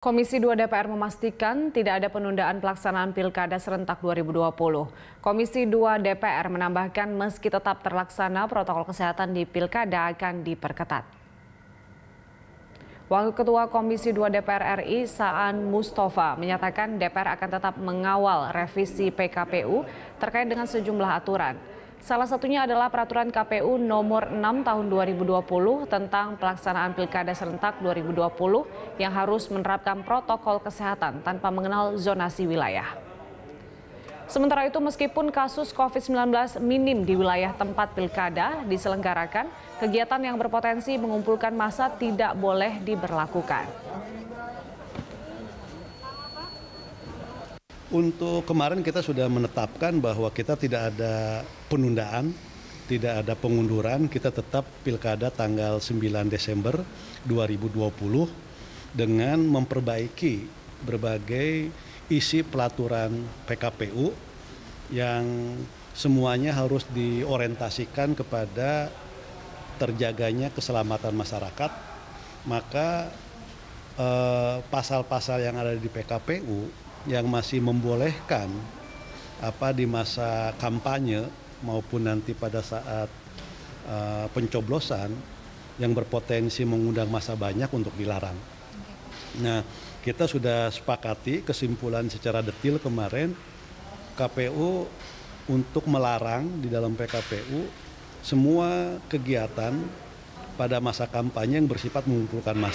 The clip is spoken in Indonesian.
Komisi 2 DPR memastikan tidak ada penundaan pelaksanaan Pilkada serentak 2020. Komisi 2 DPR menambahkan meski tetap terlaksana protokol kesehatan di Pilkada akan diperketat. Wakil Ketua Komisi 2 DPR RI Saan Mustafa menyatakan DPR akan tetap mengawal revisi PKPU terkait dengan sejumlah aturan. Salah satunya adalah peraturan KPU nomor 6 tahun 2020 tentang pelaksanaan Pilkada serentak 2020 yang harus menerapkan protokol kesehatan tanpa mengenal zonasi wilayah. Sementara itu meskipun kasus COVID-19 minim di wilayah tempat pilkada diselenggarakan, kegiatan yang berpotensi mengumpulkan massa tidak boleh diberlakukan. Untuk kemarin kita sudah menetapkan bahwa kita tidak ada penundaan, tidak ada pengunduran, kita tetap pilkada tanggal 9 Desember 2020 dengan memperbaiki berbagai isi pelaturan PKPU yang semuanya harus diorientasikan kepada terjaganya keselamatan masyarakat. Maka eh, pasal-pasal eh, pasal -pasal yang ada di PKPU yang masih membolehkan apa di masa kampanye maupun nanti pada saat uh, pencoblosan yang berpotensi mengundang masa banyak untuk dilarang. Nah, kita sudah sepakati kesimpulan secara detil kemarin KPU untuk melarang di dalam PKPU semua kegiatan pada masa kampanye yang bersifat mengumpulkan masa.